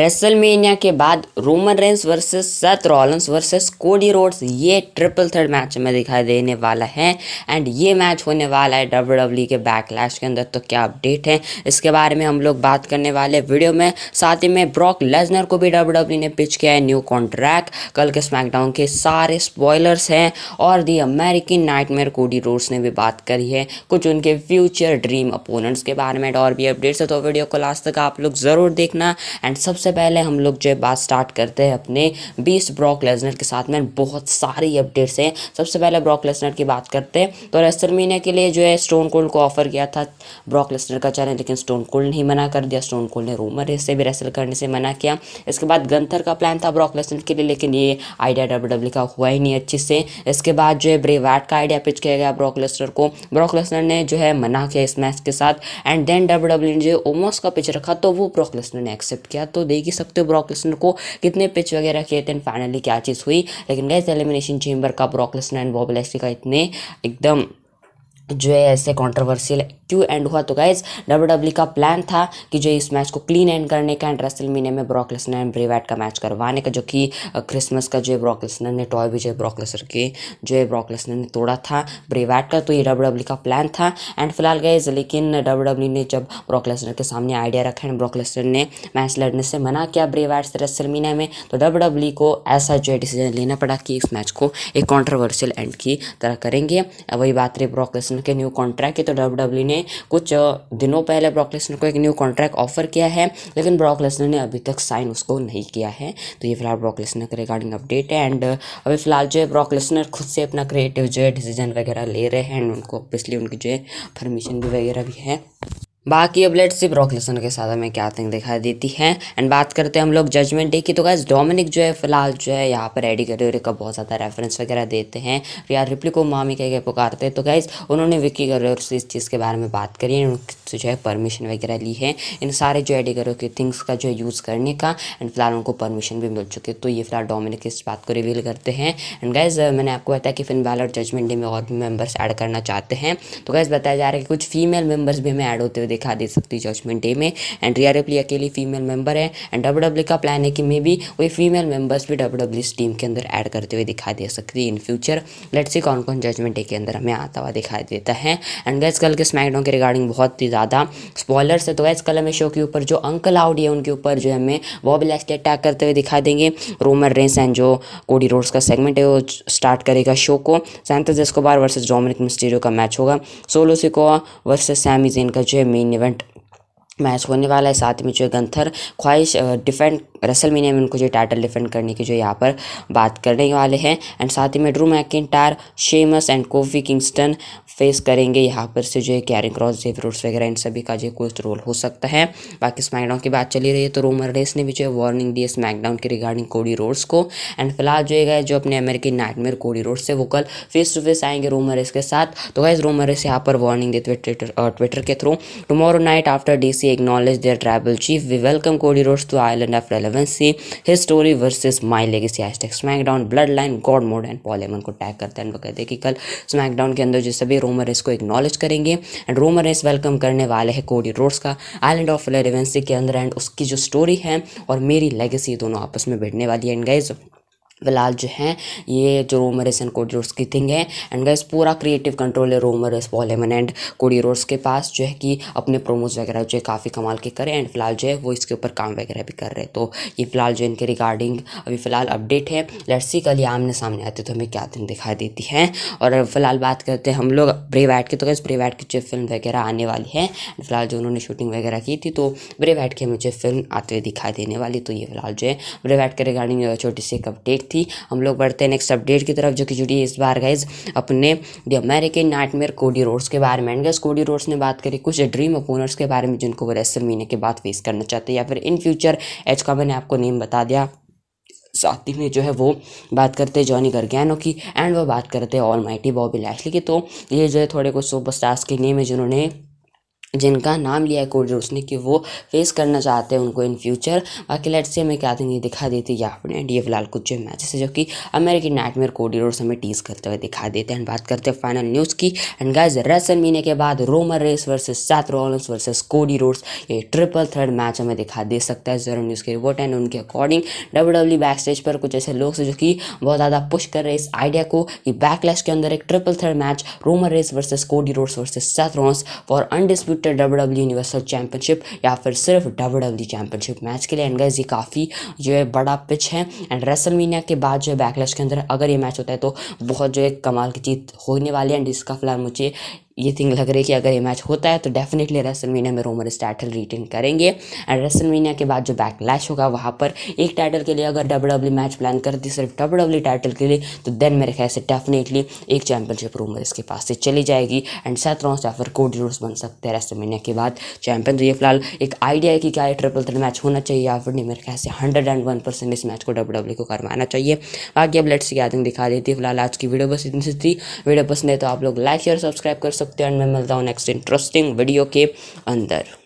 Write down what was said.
WrestleMania के बाद Roman Reigns versus Seth Rollins versus Cody Rhodes ये ट्रिपल थर्ड मैच में दिखाई देने वाला है एंड ये मैच होने वाला है डब्ल्यू डब्ल्यू के बैकलैश के अंदर तो क्या अपडेट है इसके बारे में हम लोग बात करने वाले वीडियो में साथ ही में ब्रॉक लेजनर को भी डब्ल्यू डब्ल्यू ने पिच किया है न्यू कॉन्ट्रैक्ट कल के स्मैकडाउन के सारे स्पॉयलर्स हैं और the American nightmare Cody Rhodes ने भी बात करी है कुछ उनके फ्यूचर ड्रीम अपोनेंट्स के बारे में और भी अपडेट्स है तो वीडियो को लास्ट तक आप लोग ज़रूर देखना एंड सब सबसे पहले हम लोग जो है बात स्टार्ट करते हैं अपने बीस ब्रॉक लेजनर के साथ में बहुत सारी अपडेट्स हैं सबसे पहले ब्रॉक लेसनर की बात करते हैं तो रेस्टलमीनिया के लिए जो है स्टोन कोल्ड को ऑफर किया था ब्रॉक लेसनर का चैनल लेकिन स्टोन कोल्ड नहीं मना कर दिया स्टोन कोल्ड ने रूमर से भी रेसल करने से मना किया इसके बाद गंथर का प्लान था ब्रॉक लेसनर के लिए लेकिन ये आइडिया डब्ल्यू डब्ल्यू का हुआ ही नहीं अच्छे से इसके बाद जो है ब्रेवैट का आइडिया पिच किया गया ब्रॉक लेसनर को ब्रॉक लेसनर ने जो है मना किया इस मैच के साथ एंड देन डब्ल्यू डब्ल्यू ने जो ओमोस का पिच रखा तो वो ब्रॉक लेसनर ने एक्सेप्ट किया तो देगी सकते हो ब्रॉक को कितने पिच वगैरह किए थे फाइनली क्या चीज़ हुई लेकिन गैस एलिमिनेशन चेंबर का ब्रॉक एंड बॉबलेस्टी का इतने एकदम जो है ऐसे कॉन्ट्रोवर्सियल क्यों एंड हुआ तो गाइज डब्ल्यू डब्ल्यू का प्लान था कि जो इस मैच को क्लीन एंड करने का एंड रसल मीने में ब्रॉकलेसनर एंड ब्रेवैट का मैच करवाने का जो कि क्रिसमस का जो है ब्रॉकलेसनर ने टॉय भी जो है ब्रॉकलेसर के जो है ब्रॉकलेसनर ने तोड़ा था ब्रेवैट का तो ये डब्ल्यू डब्ल्यू e का प्लान था एंड फिलहाल गाइज लेकिन डब्ल्यू डब्ल्यू e ने जब ब्रॉकलेसनर के सामने आइडिया रखा एंड ब्रॉकलेसनर ने मैच लड़ने से मना किया ब्रेवैट से रसल मीने में तो डब्ल्यू डब्ल्यू e को ऐसा जो है डिसीजन लेना पड़ा कि इस मैच को एक कॉन्ट्रोवर्शियल एंड की तरह करेंगे वही बात रही ब्रॉकलेसनर के न्यू कॉन्ट्रैक्ट की तो डब्ल्यू डब्ल्यू ने कुछ दिनों पहले ब्रॉक लेसनर को एक न्यू कॉन्ट्रैक्ट ऑफर किया है लेकिन ब्रॉक लेसनर ने अभी तक साइन उसको नहीं किया है तो ये फिलहाल ब्रॉक लेसनर के रिगार्डिंग अपडेट है एंड अभी फिलहाल जो है ब्रॉक लेसनर खुद से अपना क्रिएटिव जो है डिसीजन वगैरह ले रहे हैं एंड उनको ऑब्वियसली उनकी जो है परमिशन भी वगैरह भी है बाकी अपलेट सिर्फ रॉकलेसन के साथ हमें क्या थिंग दिखाई देती है एंड बात करते हैं हम लोग जजमेंट डे की तो गैस डोमिनिक जो है फिलहाल जो है यहाँ पर एडी गरोरे का बहुत ज़्यादा रेफरेंस वगैरह देते हैं या रिप्ली को मामी कह के पुकारते हैं तो गैस उन्होंने विक्की गरोर से इस चीज़ के बारे में बात करी है उनसे जो है परमिशन वगैरह ली है इन सारे जो एडी गरोर के थिंग्स का जो है यूज़ करने का एंड फिलहाल उनको परमिशन भी मिल चुकी है तो ये फिलहाल डोमिनिक इस बात को रिवील करते हैं एंड गैज़ मैंने आपको बताया कि फिल्म और जजमेंट डे में और भी मेम्बर्स ऐड करना चाहते हैं तो गैस बताया जा रहा है कि कुछ फीमेल मेम्बर्स भी हमें ऐड होते हुए E e दिखा दे सकती जजमेंट डे में एंड रिया रेपली अकेली फीमेल मेंबर है एंड डब्ल्यू का प्लान है कि मे बी वे फीमेल मेंबर्स भी डब्ल्यू डब्ल्यू टीम के अंदर ऐड करते हुए दिखाई दे सकती है इन फ्यूचर लेट सी कौन कौन जजमेंट डे के अंदर हमें आता हुआ दिखाई देता है एंड गैस कल के स्मैकडाउन के रिगार्डिंग बहुत ही ज़्यादा स्पॉलर्स है तो गैस कल हमें शो के ऊपर जो अंकल आउट है उनके ऊपर जो हमें भी लेस्ट अटैक करते हुए दिखाई देंगे रोमर रेंस एंड जो कोडी रोड्स का सेगमेंट है वो स्टार्ट करेगा शो को Santos Escobar versus Dominik Mysterio का मैच होगा Solo Sikoa versus Sami Zayn का जो है मेन इवेंट मैच होने वाला है साथ में जो गंथर ख्वाहिश डिफेंड रसल मीनिया में उनको जो टाइटल डिफेंड करने की जो यहाँ पर बात करने वाले हैं एंड साथ ही में Drew McIntyre Sheamus and Kofi Kingston face करेंगे यहाँ पर से जो है कैरिंग क्रॉस जेव रोड्स वगैरह इन सभी का जो कोई रोल हो सकता है बाकी स्मैकडाउन की बात चली रही है तो रोमर रेस ने भी जो है वार्निंग दी है स्मैकडाउन के रिगार्डिंग कोडी रोड्स को एंड फिलहाल जो है जो अपने अमेरिकी नाइटमेयर कोडी रोड्स से वो कल फेस टू फेस आएंगे रोमर रेस के साथ तो गाइज रोमर रेस यहाँ पर वार्निंग देते हुए ट्विटर ट्विटर के through tomorrow night after the see acknowledge their tribal chief we welcome Cody Rhodes to island of relevance 11 से हिज माई लेगेसी आज tag SmackDown bloodline god mode and Paul Heyman को tag करते हैं वो कहते हैं कि कल स्मैकडाउन के अंदर जो सभी रोमर रेस को एक्नॉलेज करेंगे एंड रोमर रेस वेलकम करने वाले हैं कोडी रोड्स का आइलैंड ऑफ रेवेंसी के अंदर एंड उसकी जो स्टोरी है और मेरी लेगेसी दोनों आपस में भिड़ने वाली है एंड गाइज फिलहाल जो है ये जो रोमरस एंड कोडिरोस की थिंग है एंड गैस पूरा क्रिएटिव कंट्रोल है रोमरस पॉलेमन एंड कोडिरोस के पास जो है कि अपने प्रोमोज वगैरह जो है काफ़ी कमाल के करें एंड फिलहाल जो है वो इसके ऊपर काम वगैरह भी कर रहे हैं तो ये फिलहाल जो इनके रिगार्डिंग अभी फिलहाल अपडेट है लड़सी कल ये आमने सामने आते तो हमें क्या दिन दिखाई देती है और फिलहाल बात करते हैं हम लोग ब्रेवैट की तो गैस ब्रेवैट की जो फिल्म वगैरह आने वाली है फिलहाल जो उन्होंने शूटिंग वगैरह की थी तो ब्रेवैट की मुझे फिल्म आते हुए दिखाई देने वाली तो ये फिलहाल जो है ब्रेवैट के रिगार्डिंग छोटी सी एक अपडेट थी हम लोग बढ़ते हैं नेक्स्ट अपडेट की तरफ जो कि जुड़ी इस बार गए अपने the American nightmare Cody Rhodes के बारे में गैस कोडी रोड्स ने बात करी कुछ ड्रीम अपोनर्स के बारे में जिनको वो रेसल महीने के बाद फेस करना चाहते हैं या फिर इन फ्यूचर एच का मैंने आपको नेम बता दिया साथ ही में जो है वो बात करते हैं जॉनी गर्गैनो की एंड वो बात करते हैं ऑल माइटी बॉबी लैशली की तो ये जो है थोड़े कुछ सुपर स्टार्स के नेम है जिन्होंने जिनका नाम लिया है कोर्ट जोस ने कि वो फेस करना चाहते हैं उनको इन फ्यूचर बाकी लेट्स से हमें क्या दिन दिखा देती है अपने डी फिलहाल कुछ जो मैचेस है जो कि अमेरिकन नाइटमेयर कोडी रोड्स हमें टीज करते हुए दिखा देते हैं बात करते हैं फाइनल न्यूज़ की एंड गाइज रेसल महीने के बाद Roman Reigns versus Seth Rollins versus Cody Rhodes ये ट्रिपल थर्ड मैच हमें दिखा दे सकता है जरूर न्यूज़ के रिपोर्ट एंड उनके according W W backstage पर कुछ ऐसे लोग जो कि बहुत ज़्यादा पुश कर रहे हैं इस आइडिया को कि बैकलैश के अंदर एक triple threat match Roman Reigns versus Cody Rhodes versus Seth Rollins for undisputed inter W W universal championship या फिर सिर्फ डब्ल्यू डब्ल्यू चैम्पियनशिप मैच के लिए एंड गाइज ये काफ़ी जो है बड़ा पिच है एंड रेसल मीनिया के बाद जो है बैकलैश के अंदर अगर ये मैच होता है तो बहुत जो है कमाल की जीत होने वाली है एंड इसका फिलहाल मुझे ये थिंग लग रही है कि अगर ये मैच होता है तो डेफिनेटली रेसलमीनिया में रोमन स्टैटल रिटेन करेंगे एंड रेसलमीनिया के बाद जो बैकलैश होगा वहाँ पर एक टाइटल के लिए अगर डब्ल्यू डब्ल्यू मैच प्लान कर दी सिर्फ डब्ल्यू डब्ल्यू टाइटल के लिए तो देन मेरे ख्याल से डेफिनेटली एक चैंपियनशिप रोमर इसके पास से चली जाएगी एंड सेथ रॉन्स या फिर कोड रूल्स बन सकते हैं रेसलमीनिया के बाद चैंपियन तो ये फिलहाल एक आइडिया है कि क्या ये ट्रिपल थ्रेड मैच होना चाहिए या फिर नहीं मेरे ख्याल से हंड्रेड एंड वन परसेंट इस मैच को डब्ल्यू डब्ल्यू e को करवाना चाहिए बाकी अब लेट्स की आदमी दिखा देती है फिलहाल आज की वीडियो बस इतनी सी थी वीडियो पसंद है तो आप लोग लाइक शेयर सब्सक्राइब कर सकते सकते हैं एंड मैं मिलता हूँ नेक्स्ट इंटरेस्टिंग वीडियो के अंदर